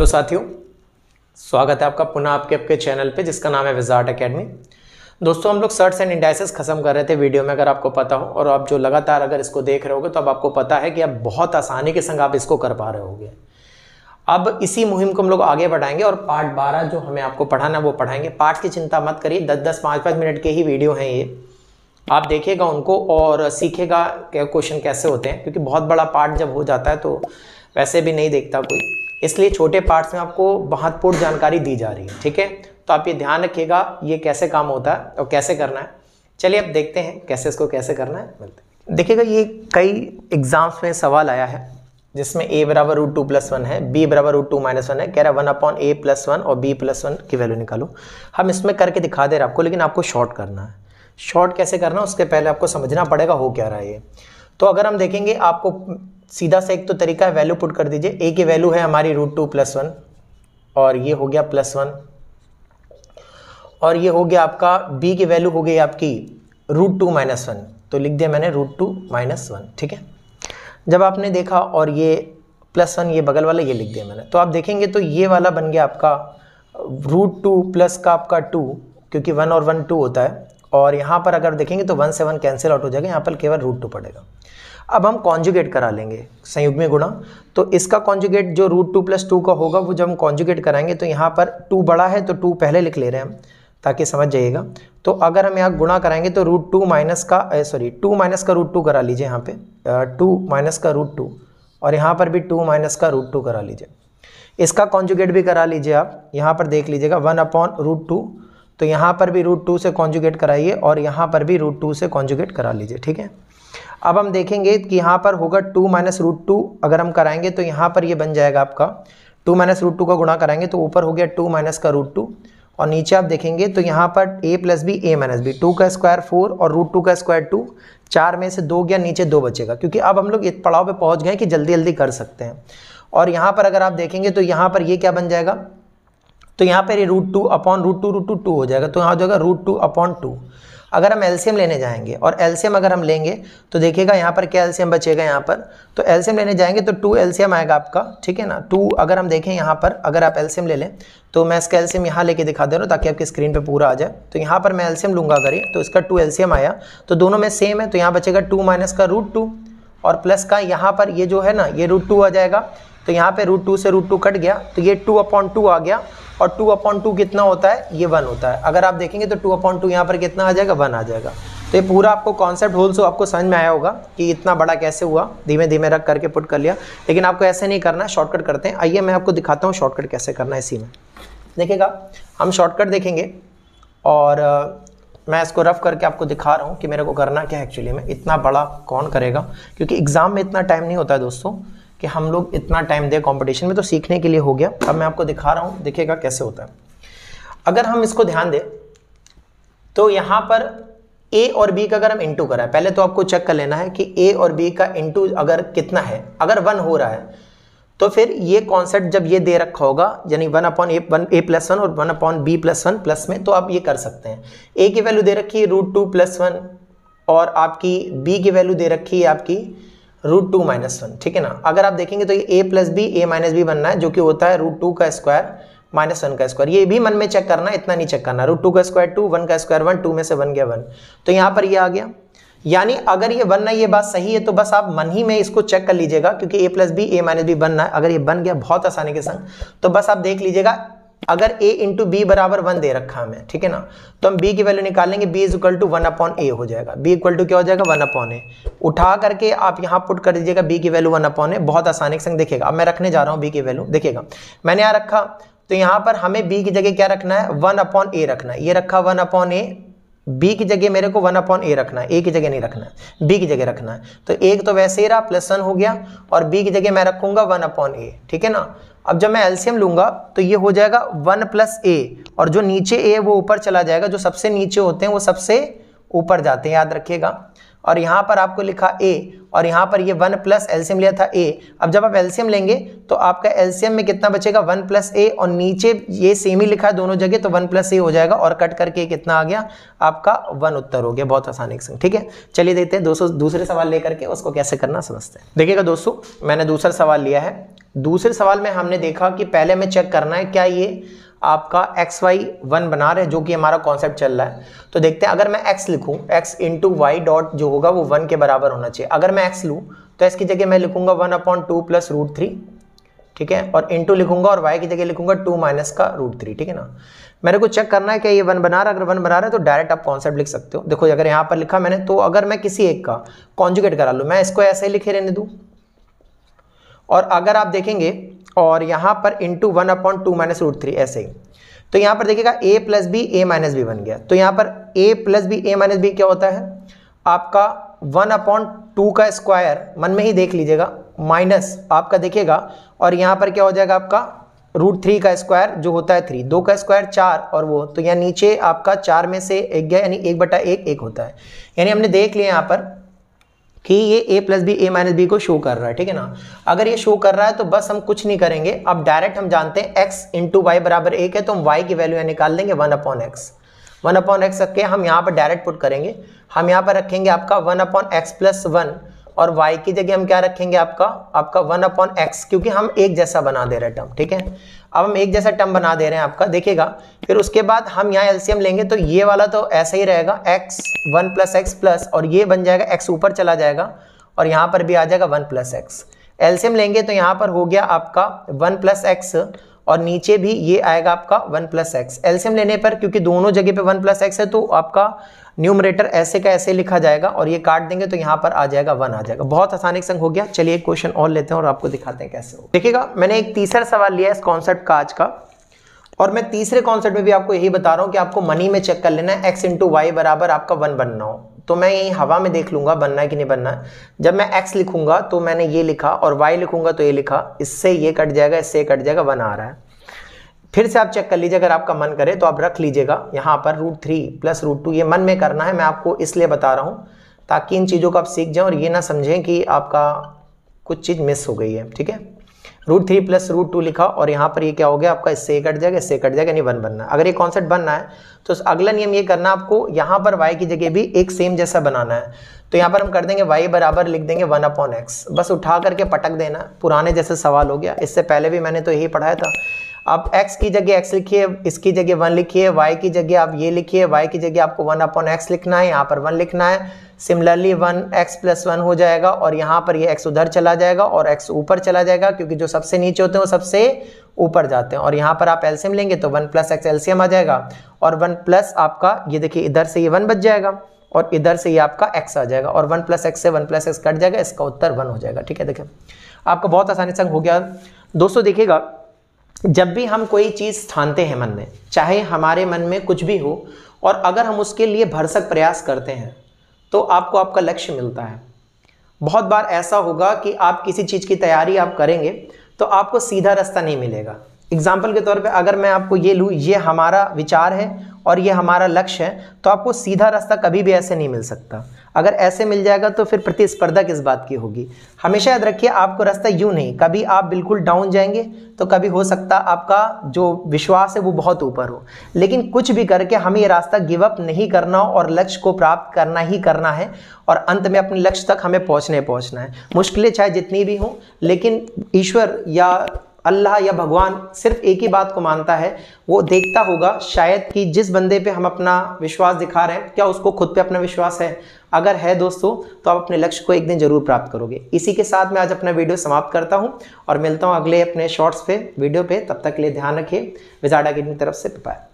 hello साथियों स्वागत है आपका पुनः आपके आपके चैनल पे जिसका नाम है विजार्ट एकेडमी दोस्तों हम लोग सर्ट्स एंड इंडाइसेस खत्म कर रहे थे वीडियो में अगर आपको पता हो और आप जो लगातार अगर इसको देख रहे होगे तो अब आपको पता है कि आप बहुत आसानी के संग आप इसको कर पा रहे होगे अब इसी मुहिम को हम लोग आगे बढ़ाएंगे और पार्ट बारह जो हमें आपको पढ़ाना है वो पढ़ाएंगे पार्ट की चिंता मत करिए दस दस पाँच पाँच मिनट के ही वीडियो हैं ये आप देखेगा उनको और सीखेगा क्या क्वेश्चन कैसे होते हैं क्योंकि बहुत बड़ा पार्ट जब हो जाता है तो वैसे भी नहीं देखता कोई इसलिए छोटे पार्ट्स में आपको महत्वपूर्ण जानकारी दी जा रही है ठीक है तो आप ये ध्यान रखिएगा ये कैसे काम होता है और कैसे करना है चलिए अब देखते हैं कैसे इसको कैसे करना है मिलते देखिएगा ये कई एग्जाम्स में सवाल आया है जिसमें ए बराबर रूट टू प्लस वन है बी बराबर रूट टू माइनस वन है कह रहा है one upon A plus one और बी प्लस वन की वैल्यू निकालो हम इसमें करके दिखा दे रहे हैं आपको लेकिन आपको शॉर्ट करना है शॉर्ट कैसे करना है उसके पहले आपको समझना पड़ेगा हो क्या रहा है ये तो अगर हम देखेंगे आपको सीधा सा एक तो तरीका है वैल्यू पुट कर दीजिए ए की वैल्यू है हमारी रूट टू प्लस वन और ये हो गया प्लस वन और ये हो गया आपका बी की वैल्यू हो गई आपकी रूट टू माइनस वन तो लिख दिया मैंने रूट टू माइनस वन ठीक है जब आपने देखा और ये प्लस वन ये बगल वाला ये लिख दिया मैंने तो आप देखेंगे तो ये वाला बन गया आपका रूट टू प्लस का आपका टू क्योंकि वन और वन टू होता है और यहाँ पर अगर देखेंगे तो वन सेवन कैंसिल आउट हो जाएगा यहाँ पर केवल रूट टू पड़ेगा अब हम कॉन्जुगेट करा लेंगे संयुग में गुणा तो इसका कॉन्जुगेट जो रूट टू प्लस टू का होगा वो जब हम कॉन्जुगेट कराएंगे तो यहाँ पर टू बड़ा है तो टू पहले लिख ले रहे हैं हम ताकि समझ जाइएगा तो अगर हम यहाँ गुणा कराएंगे तो रूट टू माइनस का सॉरी टू माइनस का रूट टू करा लीजिए यहाँ पे टू माइनस का रूट टू और यहाँ पर भी टू माइनस का रूट टू करा लीजिए इसका कॉन्जुगेट भी करा लीजिए आप यहाँ पर देख लीजिएगा वन अपॉन रूट टू तो यहाँ पर भी रूट टू से कॉन्जुगेट कराइए और यहाँ पर भी रूट टू से कॉन्जुगेट करा लीजिए ठीक है अब हम देखेंगे कि यहाँ पर होगा टू माइनस रूट टू अगर हम कराएंगे तो यहाँ पर ये बन जाएगा आपका टू माइनस रूट टू का गुणा कराएंगे तो ऊपर हो गया टू माइनस का रूट टू और नीचे आप देखेंगे तो यहाँ पर A plus B A minus B two का स्क्वायर फोर और रूट टू का स्क्वायर टू चार में से दो गया नीचे दो बचेगा क्योंकि अब हम लोग इस पड़ाव पर पहुँच गए कि जल्दी जल्दी कर सकते हैं और यहाँ पर अगर आप देखेंगे तो यहाँ पर ये क्या बन जाएगा तो यहाँ पर root two upon root two root two two हो जाएगा तो यहाँ हो जाएगा रूट टू अपॉन टू अगर हम एल्सियम लेने जाएंगे और एल्सियम अगर हम लेंगे तो देखिएगा यहाँ पर क्या एल्सियम बचेगा यहाँ पर तो एल्सियम लेने जाएंगे तो टू एल्सियम आएगा आपका ठीक है ना टू अगर हम देखें यहाँ पर अगर आप एल्सियम ले लें तो मैं इसका एल्सियम यहाँ लेके दिखा दे रहा हूँ ताकि आपकी स्क्रीन पे पूरा आ जाए तो यहाँ पर मैं एल्सियम लूँगा अगर ये तो इसका टू एल्सियम आया तो दोनों में सेम है तो यहाँ बचेगा टू माइनस का रूट टू और प्लस का यहाँ पर ये जो है ना ये रूट टू आ जाएगा तो यहाँ पर रूट टू से रूट टू कट गया तो ये टू अपॉन टू आ गया और टू अपॉन टू कितना होता है ये वन होता है अगर आप देखेंगे तो टू अपॉन टू यहाँ पर कितना आ जाएगा वन आ जाएगा तो ये पूरा आपको कॉन्सेप्ट होल सो आपको समझ में आया होगा कि इतना बड़ा कैसे हुआ धीमे धीमे रख करके पुट कर लिया लेकिन आपको ऐसे नहीं करना है शॉर्टकट करते हैं आइए मैं आपको दिखाता हूँ शॉर्टकट कैसे करना है इसी में देखिएगा हम शॉर्टकट देखेंगे और मैं इसको रफ करके आपको दिखा रहा हूँ कि मेरे को करना क्या है एक्चुअली में इतना बड़ा कौन करेगा क्योंकि एग्ज़ाम में इतना टाइम नहीं होता है दोस्तों कि हम लोग इतना टाइम दें कॉम्पिटिशन में तो सीखने के लिए हो गया अब मैं आपको दिखा रहा हूँ दिखेगा कैसे होता है अगर हम इसको ध्यान दें तो यहाँ पर ए और बी का अगर हम इंटू करा है पहले तो आपको चेक कर लेना है कि ए और बी का इंटू अगर कितना है अगर वन हो रहा है तो फिर ये कॉन्सेप्ट जब ये दे रखा होगा यानी one upon A one A plus one और one upon B plus one plus में तो आप ये कर सकते हैं ए की वैल्यू दे रखी है रूट टू प्लस वन और आपकी बी की वैल्यू दे रखी है आपकी रूट टू माइनस वन ठीक है ना अगर आप देखेंगे तो ये A plus B A minus B बनना है जो कि होता है रूट टू का स्क्वायर माइनस वन का स्क्वायर ये भी मन में चेक करना इतना नहीं चेक करना रूट टू का स्क्वायर टू वन का स्क्वायर वन टू में से वन गया वन तो यहाँ पर ये आ गया यानी अगर ये बनना ये बात सही है तो बस आप मन ही में इसको चेक कर लीजिएगा क्योंकि A plus B A minus B बनना है अगर ये बन गया बहुत आसानी के संग तो बस आप देख लीजिएगा अगर a इंटू बी बराबर वन दे रखा हमें ठीक है ना तो हम b की वैल्यू निकालेंगे b is equal to one upon A हो जाएगा b इक्वल टू क्या हो जाएगा वन अपॉन ए उठा करके आप यहाँ पुट कर दीजिएगा b की वैल्यू वन अपॉन ए बहुत आसानी के संग देखिएगा अब मैं रखने जा रहा हूँ b की वैल्यू देखिएगा मैंने यहाँ रखा तो यहाँ पर हमें b की जगह क्या रखना है वन अपॉन ए रखना है ये रखा वन अपॉन ए बी की जगह मेरे को वन अपॉन ए रखना है ए की जगह नहीं रखना है बी की जगह रखना है तो एक तो वैसे ही रहा प्लस वन हो गया और बी की जगह मैं रखूंगा वन अपॉन ए ठीक है ना अब जब मैं एल्सियम लूंगा तो ये हो जाएगा वन प्लस ए और जो नीचे ए वो ऊपर चला जाएगा जो सबसे नीचे होते हैं वो सबसे ऊपर जाते हैं याद रखिएगा और यहाँ पर आपको लिखा ए और यहाँ पर ये वन प्लस एल्सियम लिया था ए अब जब आप एल्सियम लेंगे तो आपका एल्सियम में कितना बचेगा वन प्लस ए और नीचे ये सेम ही लिखा है दोनों जगह तो वन प्लस ए हो जाएगा और कट करके कितना आ गया आपका वन उत्तर हो गया बहुत आसानी से ठीक है चलिए देखते हैं दोस्तों दूसरे सवाल लेकर के उसको कैसे करना समझते हैं देखिएगा दोस्तों मैंने दूसरा सवाल लिया है दूसरे सवाल में हमने देखा कि पहले हमें चेक करना है क्या ये आपका एक्स वाई वन बना रहे हैं जो कि हमारा कॉन्सेप्ट चल रहा है तो देखते हैं अगर मैं एक्स लिखूं एक्स इंटू वाई डॉट जो होगा वो वन के बराबर होना चाहिए अगर मैं एक्स लूँ तो की जगह मैं लिखूंगा one upon two plus root three ठीक है और इंटू लिखूंगा और वाई की जगह लिखूंगा टू माइनस का रूट थ्री ठीक है ना मेरे को चेक करना है क्या ये वन बना रहा है अगर वन बना रहा है तो डायरेक्ट आप कॉन्सेप्ट लिख सकते हो देखो अगर यहाँ पर लिखा मैंने तो अगर मैं किसी एक का कॉन्जुगेट करा लूँ मैं इसको ऐसे ही लिखे रहने दूँ और अगर आप देखेंगे और यहाँ पर into one upon two minus root three ऐसे ही तो यहाँ पर देखिएगा A plus B A minus B बन गया तो यहाँ पर A plus B A minus B क्या होता है आपका वन अपॉन टू का स्क्वायर मन में ही देख लीजिएगा माइनस आपका देखिएगा और यहाँ पर क्या हो जाएगा आपका रूट थ्री का स्क्वायर जो होता है थ्री दो का स्क्वायर चार और वो तो यहाँ नीचे आपका चार में से एक गया यानी एक बटा एक एक होता है यानी हमने देख लिया यहाँ पर कि ये A plus B A minus B को शो कर रहा है ठीक है ना अगर ये शो कर रहा है तो बस हम कुछ नहीं करेंगे अब डायरेक्ट हम जानते हैं एक्स इंटू वाई बराबर एक है तो हम वाई की वैल्यू निकाल लेंगे one upon X one upon X रख के हम यहाँ पर डायरेक्ट पुट करेंगे हम यहाँ पर रखेंगे आपका one upon X plus one और y की जगह हम क्या रखेंगे आपका आपका वन अपॉन एक्स क्योंकि हम एक जैसा बना दे रहे टर्म ठीक है अब हम एक जैसा टर्म बना दे रहे हैं आपका देखिएगा फिर उसके बाद हम यहाँ एलसीएम लेंगे तो ये वाला तो ऐसा ही रहेगा X one plus X plus और ये बन जाएगा एक्स ऊपर चला जाएगा और यहाँ पर भी आ जाएगा वन प्लस एक्स एल्सियम लेंगे तो यहाँ पर हो गया आपका वन प्लस एक्स और नीचे भी ये आएगा आपका वन प्लस एक्स एल्सियम लेने पर क्योंकि दोनों जगह पे वन प्लस एक्स है तो आपका न्यूमरेटर ऐसे का ऐसे लिखा जाएगा और ये काट देंगे तो यहाँ पर आ जाएगा वन आ जाएगा बहुत आसानी संग हो गया चलिए एक क्वेश्चन और लेते हैं और आपको दिखाते हैं कैसे हो देखिएगा मैंने एक तीसरा सवाल लिया इस कॉन्सेप्ट का आज का और मैं तीसरे कॉन्सेप्ट में भी आपको यही बता रहा हूँ कि आपको मनी में चेक कर लेना है एक्स इंटू वाई बराबर आपका वन बनना हो तो मैं यही हवा में देख लूंगा बनना है कि नहीं बनना है जब मैं एक्स लिखूंगा तो मैंने ये लिखा और वाई लिखूंगा तो ये लिखा इससे ये कट जाएगा इससे कट जाएगा वन आ रहा है फिर से आप चेक कर लीजिए अगर आपका मन करे तो आप रख लीजिएगा यहाँ पर root three plus root two ये मन में करना है मैं आपको इसलिए बता रहा हूँ ताकि इन चीज़ों को आप सीख जाएं और ये ना समझें कि आपका कुछ चीज़ मिस हो गई है ठीक है root three plus root two लिखा और यहाँ पर ये क्या हो गया आपका इससे कट जाएगा इससे कट जाएगा यानी वन बनना अगर ये कॉन्सेप्ट बनना है तो अगला नियम ये करना आपको यहाँ पर वाई की जगह भी एक सेम जैसा बनाना है तो यहाँ पर हम कर देंगे वाई बराबर लिख देंगे वन अपॉन एक्स बस उठा करके पटक देना पुराने जैसे सवाल हो गया इससे पहले भी मैंने तो यही पढ़ाया था अब x की जगह x लिखिए इसकी जगह वन लिखिए y की जगह आप ये लिखिए y की जगह आपको वन अपॉन एक्स लिखना है यहाँ पर वन लिखना है similarly one X plus one हो जाएगा और यहाँ पर ये यह x उधर चला जाएगा और x ऊपर चला जाएगा क्योंकि जो सबसे नीचे होते हैं वो सबसे ऊपर जाते हैं और यहाँ पर आप एल्सियम लेंगे तो वन प्लस एक्स एल्सियम आ जाएगा और वन प्लस आपका ये देखिए इधर से ये वन बच जाएगा और इधर से ये आपका x आ जाएगा और वन प्लस एक्स से वन प्लस एक्स कट जाएगा इसका उत्तर वन हो जाएगा ठीक है देखिए आपका बहुत आसानी से हो गया दोस्तों देखिएगा जब भी हम कोई चीज़ ठानते हैं मन में चाहे हमारे मन में कुछ भी हो और अगर हम उसके लिए भरसक प्रयास करते हैं तो आपको आपका लक्ष्य मिलता है बहुत बार ऐसा होगा कि आप किसी चीज़ की तैयारी आप करेंगे तो आपको सीधा रास्ता नहीं मिलेगा एग्जाम्पल के तौर पे अगर मैं आपको ये लूँ ये हमारा विचार है और ये हमारा लक्ष्य है तो आपको सीधा रास्ता कभी भी ऐसे नहीं मिल सकता अगर ऐसे मिल जाएगा तो फिर प्रतिस्पर्धा किस बात की होगी हमेशा याद रखिए आपको रास्ता यूँ नहीं कभी आप बिल्कुल डाउन जाएंगे तो कभी हो सकता आपका जो विश्वास है वो बहुत ऊपर हो लेकिन कुछ भी करके हमें ये रास्ता गिव अप नहीं करना हो और लक्ष्य को प्राप्त करना ही करना है और अंत में अपने लक्ष्य तक हमें पहुँचने पहुँचना है मुश्किलें चाहे जितनी भी हों लेकिन ईश्वर या अल्लाह या भगवान सिर्फ एक ही बात को मानता है वो देखता होगा शायद कि जिस बंदे पे हम अपना विश्वास दिखा रहे हैं क्या उसको खुद पे अपना विश्वास है अगर है दोस्तों तो आप अपने लक्ष्य को एक दिन जरूर प्राप्त करोगे इसी के साथ मैं आज अपना वीडियो समाप्त करता हूँ और मिलता हूँ अगले अपने शॉर्ट्स पे वीडियो पे तब तक के लिए ध्यान रखिए विजाड़ा अकेडमी की तरफ से पाया